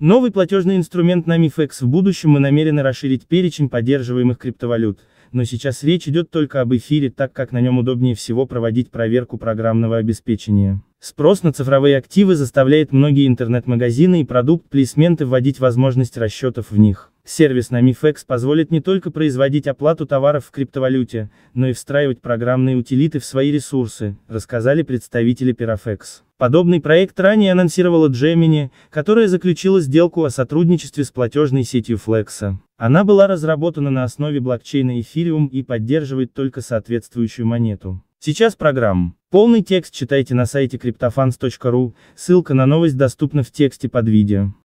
Новый платежный инструмент на MIFX в будущем мы намерены расширить перечень поддерживаемых криптовалют, но сейчас речь идет только об эфире, так как на нем удобнее всего проводить проверку программного обеспечения. Спрос на цифровые активы заставляет многие интернет-магазины и продукт-плейсменты вводить возможность расчетов в них. Сервис на MIFX позволит не только производить оплату товаров в криптовалюте, но и встраивать программные утилиты в свои ресурсы, рассказали представители Perafex. Подобный проект ранее анонсировала Gemini, которая заключила сделку о сотрудничестве с платежной сетью Flexa. Она была разработана на основе блокчейна Ethereum и поддерживает только соответствующую монету. Сейчас программ. Полный текст читайте на сайте cryptofans.ru, ссылка на новость доступна в тексте под видео.